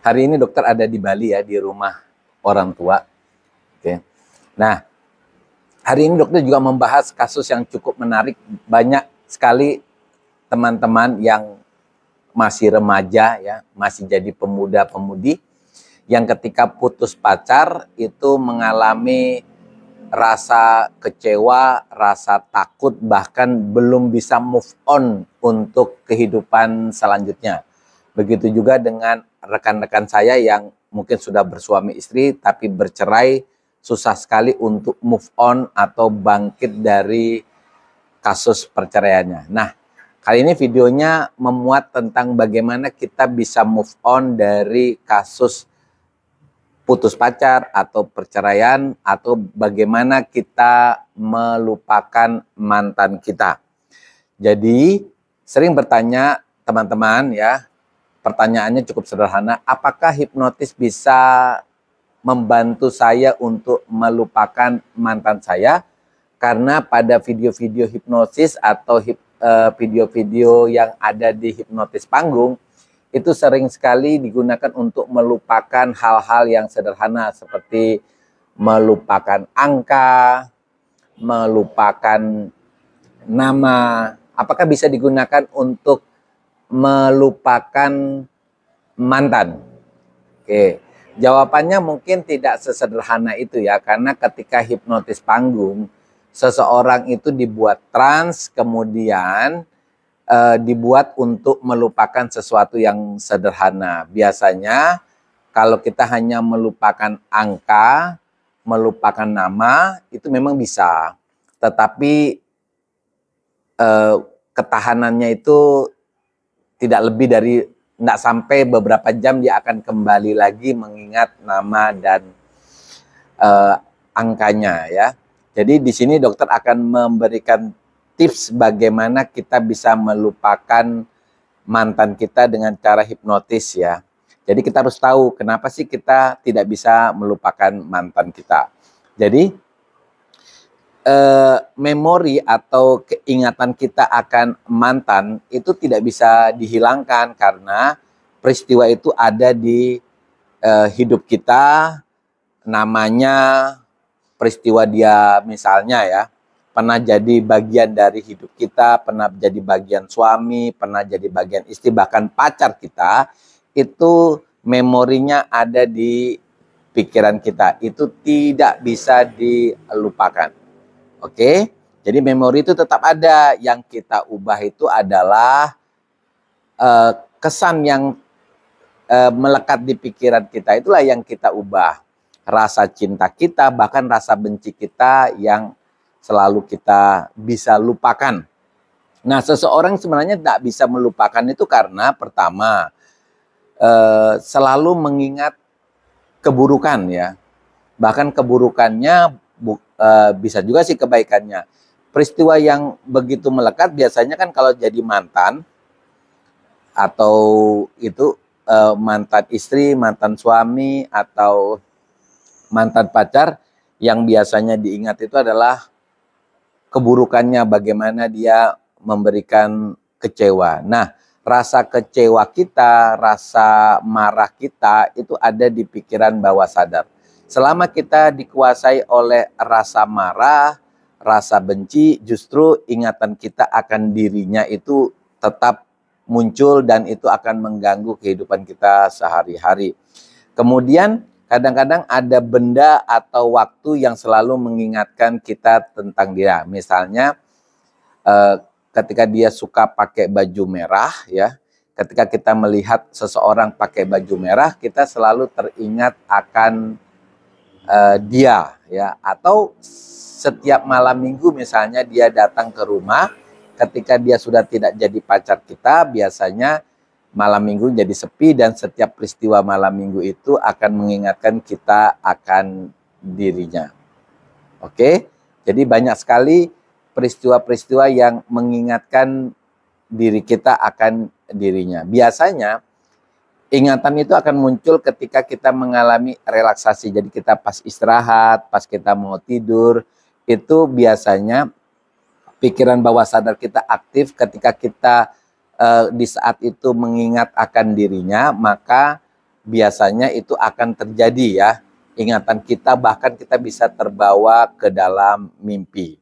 hari ini dokter ada di Bali ya, di rumah orang tua. Oke. Nah, hari ini dokter juga membahas kasus yang cukup menarik. Banyak sekali teman-teman yang masih remaja ya, masih jadi pemuda-pemudi yang ketika putus pacar itu mengalami rasa kecewa, rasa takut, bahkan belum bisa move on untuk kehidupan selanjutnya. Begitu juga dengan rekan-rekan saya yang mungkin sudah bersuami istri tapi bercerai susah sekali untuk move on atau bangkit dari kasus perceraiannya. Nah, kali ini videonya memuat tentang bagaimana kita bisa move on dari kasus putus pacar atau perceraian atau bagaimana kita melupakan mantan kita. Jadi, sering bertanya teman-teman ya, pertanyaannya cukup sederhana. Apakah hipnotis bisa membantu saya untuk melupakan mantan saya? Karena pada video-video hipnosis atau eh, video-video hip, uh, yang ada di hipnotis panggung, itu sering sekali digunakan untuk melupakan hal-hal yang sederhana seperti melupakan angka, melupakan nama. Apakah bisa digunakan untuk melupakan mantan? Oke, jawabannya mungkin tidak sesederhana itu ya, karena ketika hipnotis panggung, seseorang itu dibuat trans, kemudian e, dibuat untuk melupakan sesuatu yang sederhana. Biasanya kalau kita hanya melupakan angka, melupakan nama, itu memang bisa. Tetapi e, ketahanannya itu tidak lebih dari tidak sampai beberapa jam dia akan kembali lagi mengingat nama dan uh, angkanya ya. Jadi di sini dokter akan memberikan tips bagaimana kita bisa melupakan mantan kita dengan cara hipnotis ya. Jadi kita harus tahu kenapa sih kita tidak bisa melupakan mantan kita. Jadi eh, memori atau keingatan kita akan mantan itu tidak bisa dihilangkan karena peristiwa itu ada di eh, hidup kita namanya peristiwa dia misalnya ya pernah jadi bagian dari hidup kita, pernah jadi bagian suami, pernah jadi bagian istri, bahkan pacar kita, itu memorinya ada di pikiran kita. Itu tidak bisa dilupakan. Oke. Jadi memori itu tetap ada. Yang kita ubah itu adalah uh, kesan yang uh, melekat di pikiran kita itulah yang kita ubah. Rasa cinta kita bahkan rasa benci kita yang selalu kita bisa lupakan. Nah, seseorang sebenarnya tidak bisa melupakan itu karena pertama uh, selalu mengingat keburukan ya. Bahkan keburukannya bu Eh, bisa juga sih kebaikannya. Peristiwa yang begitu melekat biasanya kan kalau jadi mantan atau itu uh, mantan istri, mantan suami atau mantan pacar yang biasanya diingat itu adalah keburukannya bagaimana dia memberikan kecewa. Nah, rasa kecewa kita, rasa marah kita itu ada di pikiran bawah sadar Selama kita dikuasai oleh rasa marah, rasa benci, justru ingatan kita akan dirinya itu tetap muncul dan itu akan mengganggu kehidupan kita sehari-hari. Kemudian kadang-kadang ada benda atau waktu yang selalu mengingatkan kita tentang dia. Misalnya eh, ketika dia suka pakai baju merah ya, ketika kita melihat seseorang pakai baju merah, kita selalu teringat akan uh, dia ya atau setiap malam minggu misalnya dia datang ke rumah ketika dia sudah tidak jadi pacar kita biasanya malam minggu jadi sepi dan setiap peristiwa malam minggu itu akan mengingatkan kita akan dirinya. Oke. Jadi banyak sekali peristiwa-peristiwa yang mengingatkan diri kita akan dirinya. Biasanya ingatan itu akan muncul ketika kita mengalami relaksasi. Jadi kita pas istirahat, pas kita mau tidur, itu biasanya pikiran bawah sadar kita aktif ketika kita uh, di saat itu mengingat akan dirinya, maka biasanya itu akan terjadi ya. Ingatan kita bahkan kita bisa terbawa ke dalam mimpi.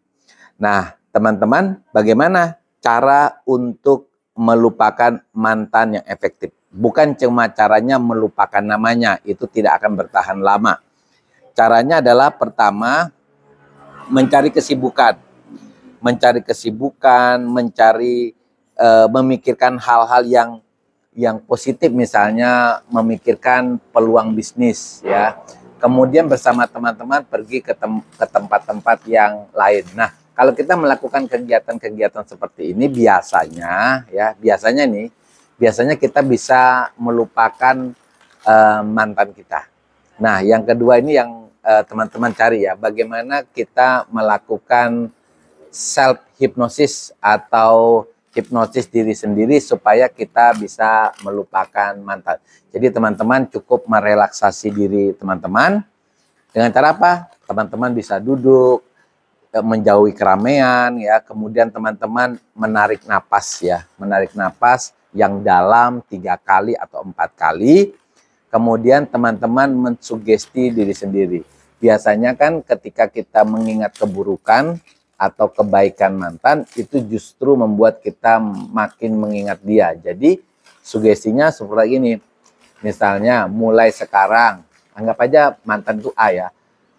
Nah, teman-teman, bagaimana cara untuk melupakan mantan yang efektif? Bukan cuma caranya melupakan namanya, itu tidak akan bertahan lama. Caranya adalah pertama mencari kesibukan. Mencari kesibukan, mencari e, memikirkan hal-hal yang yang positif misalnya memikirkan peluang bisnis ya. Kemudian bersama teman-teman pergi ke tem ke tempat-tempat yang lain. Nah, kalau kita melakukan kegiatan-kegiatan seperti ini biasanya ya, biasanya nih biasanya kita bisa melupakan uh, mantan kita. Nah, yang kedua ini yang eh, teman-teman uh, cari ya, bagaimana kita melakukan self hipnosis atau hipnosis diri sendiri supaya kita bisa melupakan mantan. Jadi teman-teman cukup merelaksasi diri teman-teman dengan cara apa? Teman-teman bisa duduk, eh, menjauhi keramaian ya, kemudian teman-teman menarik napas ya, menarik napas yang dalam tiga kali atau empat kali. Kemudian teman-teman mensugesti diri sendiri. Biasanya kan ketika kita mengingat keburukan atau kebaikan mantan itu justru membuat kita makin mengingat dia. Jadi sugestinya seperti ini. Misalnya mulai sekarang, anggap aja mantan itu A ya.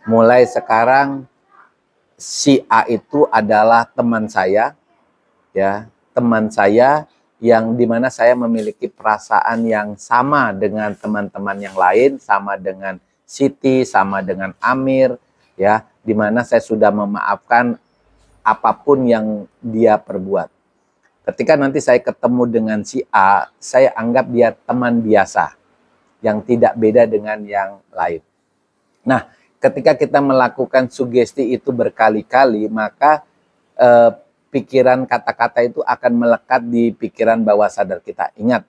Mulai sekarang si A itu adalah teman saya ya, teman saya yang dimana saya memiliki perasaan yang sama dengan teman-teman yang lain, sama dengan Siti, sama dengan Amir, ya, dimana saya sudah memaafkan apapun yang dia perbuat. Ketika nanti saya ketemu dengan si A, saya anggap dia teman biasa yang tidak beda dengan yang lain. Nah, ketika kita melakukan sugesti itu berkali-kali, maka eh, pikiran kata-kata itu akan melekat di pikiran bawah sadar kita. Ingat,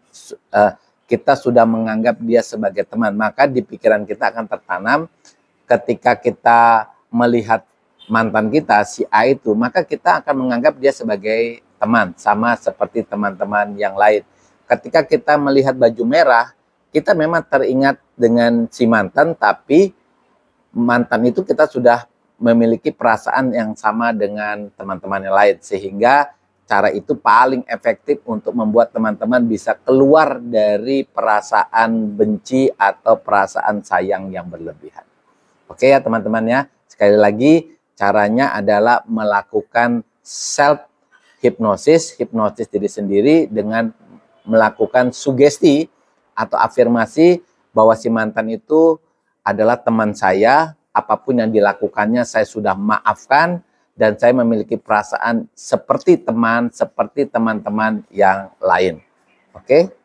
uh, kita sudah menganggap dia sebagai teman, maka di pikiran kita akan tertanam ketika kita melihat mantan kita si A itu, maka kita akan menganggap dia sebagai teman, sama seperti teman-teman yang lain. Ketika kita melihat baju merah, kita memang teringat dengan si mantan, tapi mantan itu kita sudah memiliki perasaan yang sama dengan teman-teman yang lain sehingga cara itu paling efektif untuk membuat teman-teman bisa keluar dari perasaan benci atau perasaan sayang yang berlebihan. Oke ya teman-teman ya. Sekali lagi caranya adalah melakukan self hipnosis, hipnosis diri sendiri dengan melakukan sugesti atau afirmasi bahwa si mantan itu adalah teman saya, apapun yang dilakukannya saya sudah maafkan dan saya memiliki perasaan seperti teman, seperti teman-teman yang lain. Oke? Okay?